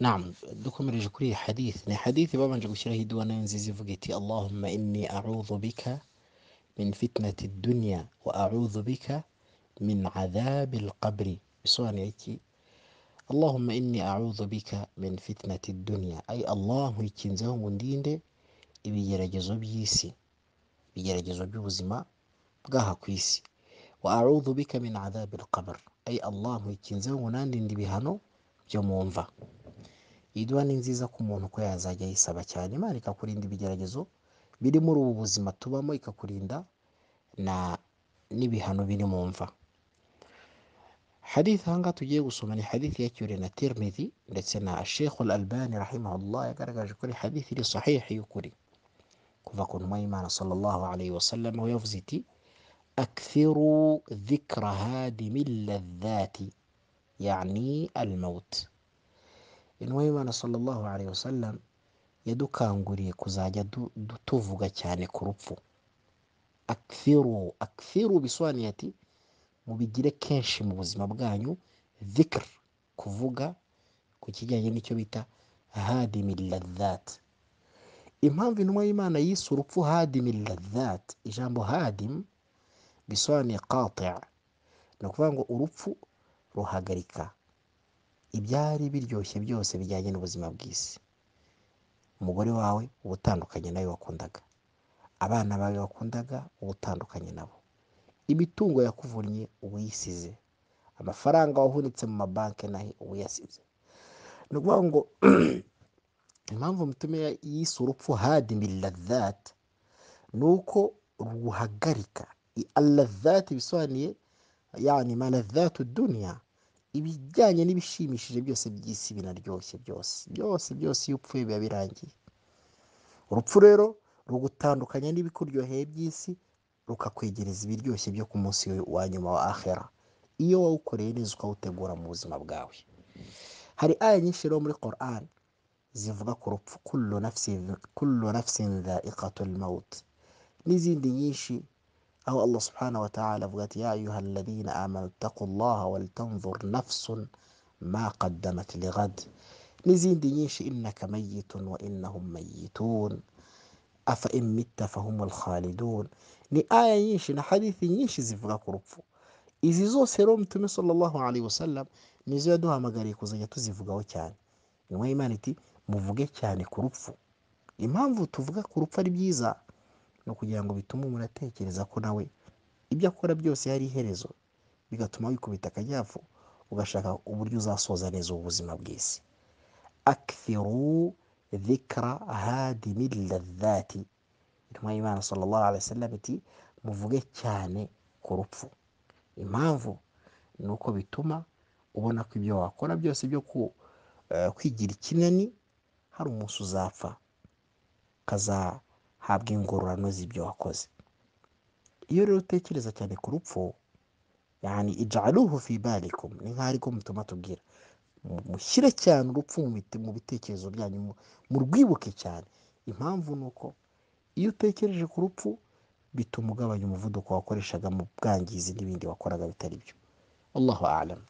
نعم دكم رجكري حديث نه حديث بابا جوشره دوانا ينزيزي فقيتي اللهم إني أعوذ بك من فتنة الدنيا وأعوذ بك من عذاب القبر بسوان يكي اللهم إني أعوذ بك من فتنة الدنيا أي الله يكنزه من دين دي إبي يرجزو بيسي إبي يرجزو بيوزما بقاها wa وأعوذ بك من عذاب القبر أي الله allah ikinzeho ngo nandinde ibihano iduha ni nziza ku muntu ko yazajya yisaba cyane imana ikakurinda ibigeragezo biri muri ubu buzima tubamo ikakurinda na n'ibihano biri mu mva hadithi aha tugiye gusoma ni hadithi yakiriwe na Tirmidhi ndetse na Sheikh Al-Albani rahimahullah yagaragaje ko hadithi iri sahihi y'ukuri kuva ku ntumwa y'Imana sallallahu alayhi wa sallam aho yavuze iti akthiru dhikra hadimi ladhati yani al intumwa y'Imana sallallahu alaihi wasallam yadukanguriye kuzajya tuvuga cyane ku rupfu akiru akiru bisobanuye ati mubigire kenshi mu buzima bwanyu zikiri kuvuga ku kijyanye n'icyo bita hadimiradati impamvu intumwa y'imana yise urupfu hadimiradati ijambo hadimu bisobanuye kate ni ukuvuga ngo urupfu ruhagarika ibyari biryoshye byose bijyanye n'ubuzima bw'isi, umugore wawe uba utandukanye n'ayo wakundaga, abana bawe wakundaga uba utandukanye nabo, imitungo yakuvunnye uba amafaranga wahunitse mu mabanki nayo uba ni ukuvuga ngo impamvu mutume yise urupfu hadimi ladhati ni uko ruhagarika, aladhati bisobanuye yani maladhatu duniya ibijyanye n'ibishimishije byose by'isi binaryoshye byose byose byose iyo upfuye biba birangiye urupfu rero rugutandukanya n'ibikuryoheye by'isi rukakwegereza ibiryoshye byo ku munsi wa nyuma wa ahera iyo wawukoreye neza ukawutegura mu buzima bwawe hari aya nyinshi rero muri korani zivuga ku rupfu kururo nafsinda ikatul mawuti n'izindi nyinshi أو الله سبحانه وتعالى فقط يا أيها الذين آمنوا اتقوا الله ولتنظر نفس ما قدمت لغد نزين دينيش إنك ميت وإنهم ميتون أفإن مت فهم الخالدون نآية ينشي نحديث ينشي زفغا كروكفو إذا زو سيروم تمي صلى الله عليه وسلم نزو يدوها مغاري كوزي يتو زفغا وكان نوى إيمانتي مفغي كان كروكفو إمام فو تفغا كروكفا ربيزا ni ukugira ngo bitume umuntu atekereza ko nawe ibyo akora byose hari iherezo bigatuma wikubita akajyafu ugashaka uburyo uzasoza neza ubu buzima bw'isi akiru dhikra hadimi ladhati intumwa y'imana sallallahu alaihi muvuge cyane ku rupfu impamvu ni uko bituma ubona ko ibyo wakora byose byo eh, kwigira ikinani hari umunsi uzapfa habwe ingororano z'ibyo wakoze iyo rero utekereza cyane ku rupfu yani ijaluhu fi ni nk'aho ariko mutuma tubwira mushyire cyane urupfu mu bitekerezo byanyu mu rwibuke cyane impamvu ni uko iyo utekereje ku rupfu bituma ugabanya umuvuduko wakoreshaga mu bwangizi n'ibindi wakoraga bitari byo allahu alamu